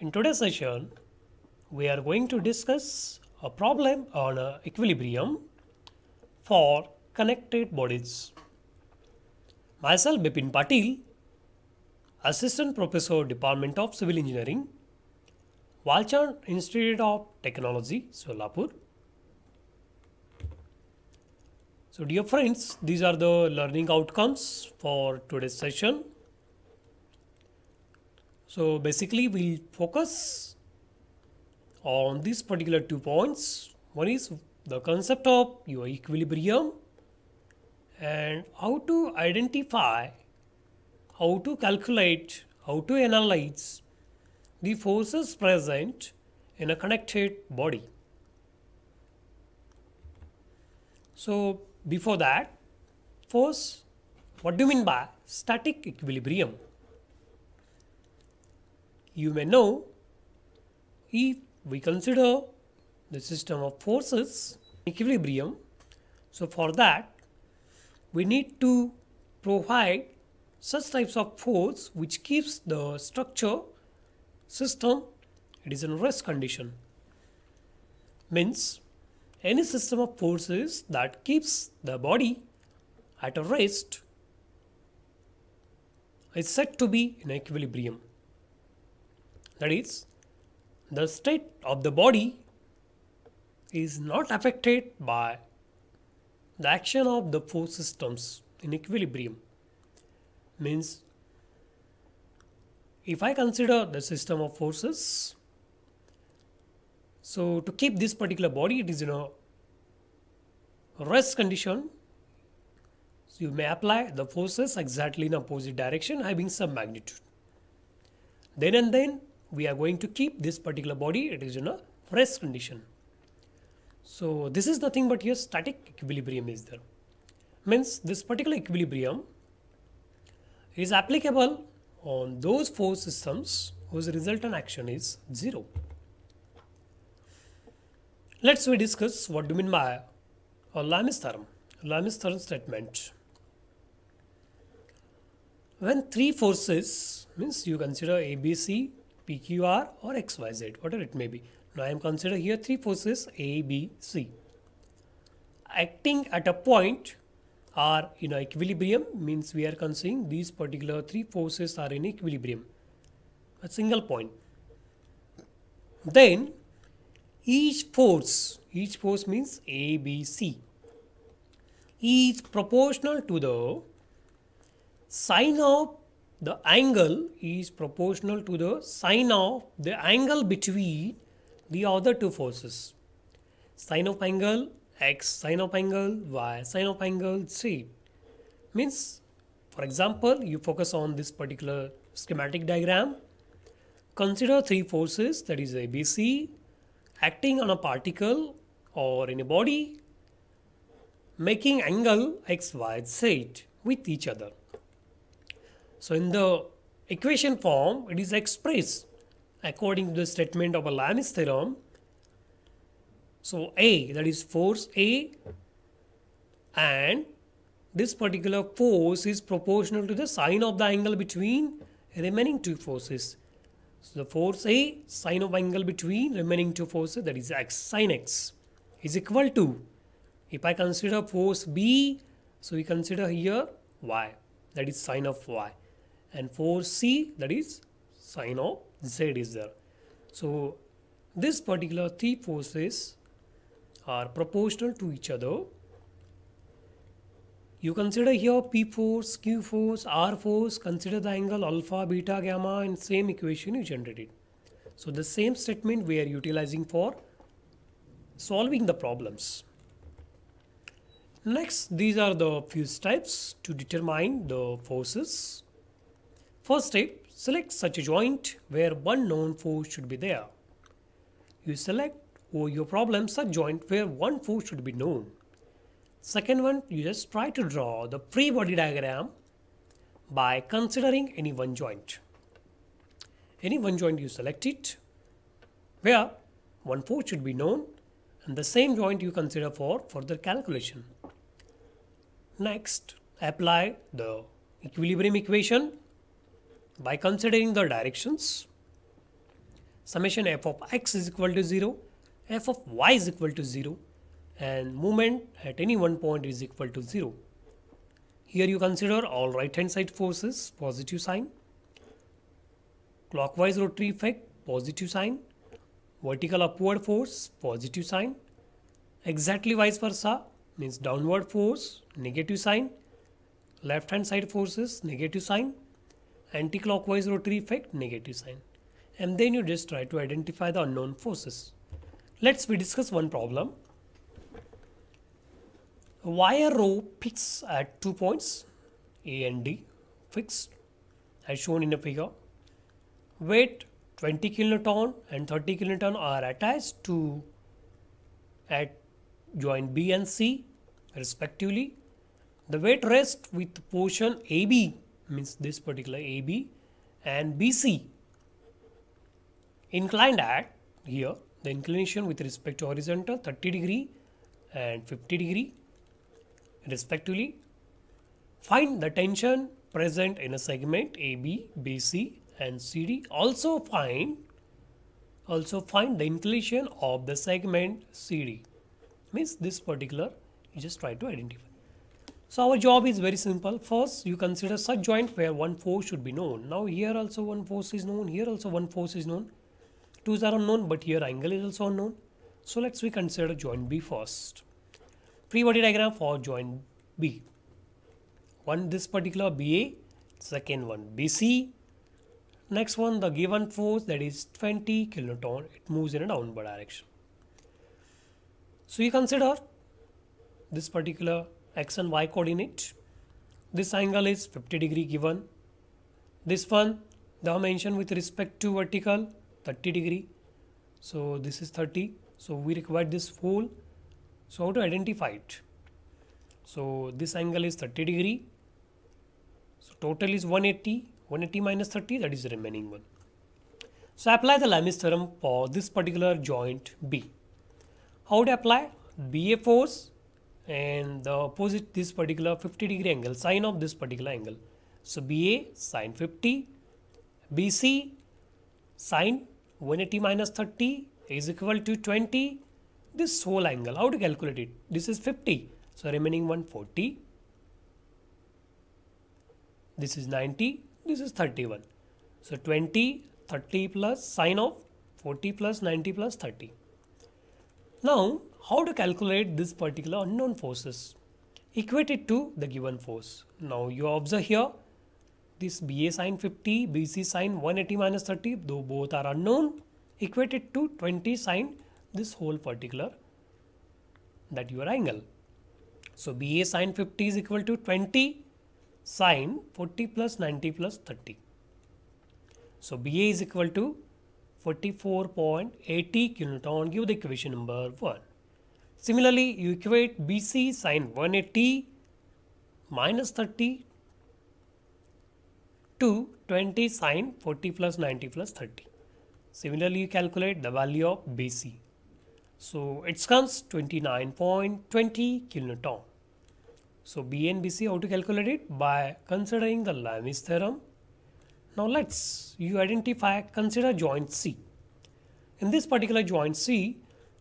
In today's session, we are going to discuss a problem on a equilibrium for connected bodies. Myself Bipin Patil, Assistant Professor, Department of Civil Engineering, Walchand Institute of Technology, Solapur. So dear friends, these are the learning outcomes for today's session. So basically we'll focus on these particular two points. One is the concept of your equilibrium and how to identify, how to calculate, how to analyze the forces present in a connected body. So before that, force, what do you mean by static equilibrium? you may know if we consider the system of forces equilibrium. So for that we need to provide such types of force which keeps the structure system it is in rest condition means any system of forces that keeps the body at a rest is said to be in equilibrium that is, the state of the body is not affected by the action of the four systems in equilibrium. Means, if I consider the system of forces, so to keep this particular body, it is in a rest condition. So you may apply the forces exactly in opposite direction having some magnitude. Then and then we are going to keep this particular body, it is in a rest condition. So this is nothing but your static equilibrium is there. Means this particular equilibrium is applicable on those four systems whose resultant action is zero. Let's we discuss what do you mean by or Lamis theorem, Lamis theorem statement. When three forces means you consider ABC, PQR or XYZ, whatever it may be. Now I am considering here three forces A, B, C. Acting at a point are in equilibrium means we are considering these particular three forces are in equilibrium. A single point. Then each force, each force means A, B, C is proportional to the sine of the angle is proportional to the sine of the angle between the other two forces. Sine of angle x sine of angle y sine of angle z. Means for example you focus on this particular schematic diagram. Consider three forces that is ABC acting on a particle or in a body making angle x y z with each other. So in the equation form, it is expressed according to the statement of a Lamis theorem. So A, that is force A and this particular force is proportional to the sine of the angle between remaining two forces. So the force A, sine of angle between remaining two forces, that is x sine x is equal to, if I consider force B, so we consider here y, that is sine of y and 4c that is sine of z is there. So this particular three forces are proportional to each other. You consider here P force, Q force, R force, consider the angle alpha, beta, gamma and same equation you generated. So the same statement we are utilizing for solving the problems. Next, these are the few steps to determine the forces First step, select such a joint where one known force should be there. You select over your problem such joint where one force should be known. Second one, you just try to draw the free body diagram by considering any one joint. Any one joint you select it where one force should be known and the same joint you consider for further calculation. Next, apply the equilibrium equation by considering the directions summation f of x is equal to 0 f of y is equal to 0 and movement at any one point is equal to 0 here you consider all right hand side forces positive sign clockwise rotary effect positive sign vertical upward force positive sign exactly vice versa means downward force negative sign left hand side forces negative sign anti-clockwise rotary effect negative sign and then you just try to identify the unknown forces. Let's we discuss one problem. A wire rope fixed at two points A and D fixed as shown in the figure. Weight 20 kiloton and 30 kiloton are attached to at joint B and C respectively. The weight rests with portion AB means this particular AB and BC inclined at here the inclination with respect to horizontal 30 degree and 50 degree respectively find the tension present in a segment AB BC and CD also find also find the inclination of the segment CD means this particular you just try to identify so our job is very simple. First, you consider such joint where one force should be known. Now here also one force is known, here also one force is known. Two are unknown, but here angle is also unknown. So let's we consider joint B first. Free body diagram for joint B. One this particular BA, second one BC. Next one, the given force that is 20 kiloton, it moves in a downward direction. So you consider this particular x and y coordinate. This angle is 50 degree given. This one dimension with respect to vertical 30 degree. So this is 30. So we require this whole. So how to identify it? So this angle is 30 degree. So total is 180. 180 minus 30 that is the remaining one. So apply the Lamy's theorem for this particular joint B. How to apply? BA force and the opposite this particular 50 degree angle sine of this particular angle. So BA sine 50 BC sine 180 minus 30 is equal to 20 this whole angle how to calculate it this is 50 so remaining 140 this is 90 this is 31 so 20 30 plus sine of 40 plus 90 plus 30 now how to calculate this particular unknown forces. Equate it to the given force. Now you observe here this BA sine 50, BC sine 180 minus 30, though both are unknown, equate it to 20 sine this whole particular that your angle. So BA sine 50 is equal to 20 sine 40 plus 90 plus 30. So BA is equal to 44.80 kilonewton. Give the equation number 1. Similarly, you equate BC sine 180 minus 30 to 20 sine 40 plus 90 plus 30. Similarly, you calculate the value of BC. So it comes 29.20 kilonewton. So B and BC how to calculate it by considering the Lamy's theorem. Now let's you identify consider joint C. In this particular joint C,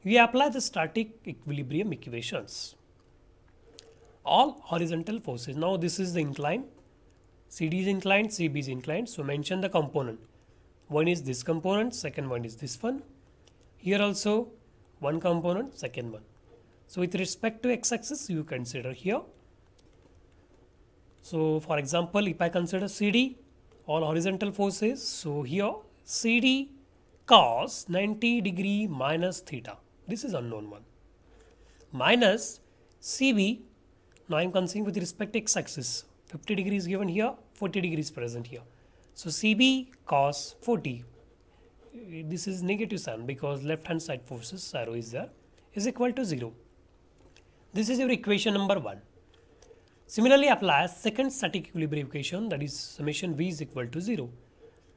we apply the static equilibrium equations. All horizontal forces. Now this is the incline. CD is inclined, CB is inclined. So mention the component. One is this component, second one is this one. Here also one component, second one. So with respect to x-axis, you consider here. So for example, if I consider CD, all horizontal forces. So here CD cos 90 degree minus theta. This is unknown one. Minus CB, now I am considering with respect to x-axis. 50 degrees given here, 40 degrees present here. So CB cos 40, this is negative sign because left hand side forces arrow is there, is equal to 0. This is your equation number 1. Similarly apply second static equilibrium equation that is summation V is equal to 0.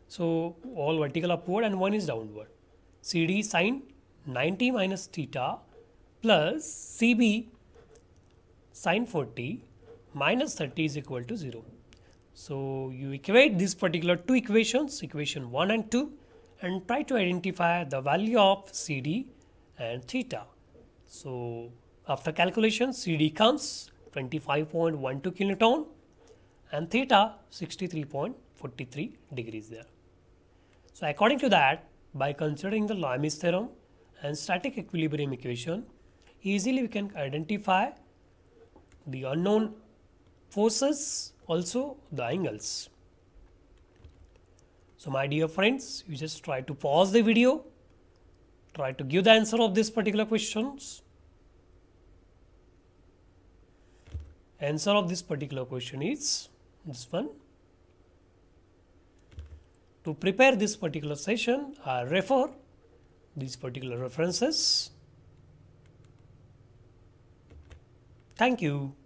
So all vertical upward and one is downward. CD sine 90 minus theta plus CB sine 40 minus 30 is equal to 0. So you equate these particular two equations, equation 1 and 2 and try to identify the value of CD and theta. So after calculation CD comes 25.12 kiloton and theta 63.43 degrees there. So according to that by considering the Lami's theorem and static equilibrium equation, easily we can identify the unknown forces also the angles. So my dear friends, you just try to pause the video, try to give the answer of this particular questions. Answer of this particular question is this one. To prepare this particular session, I refer these particular references. Thank you.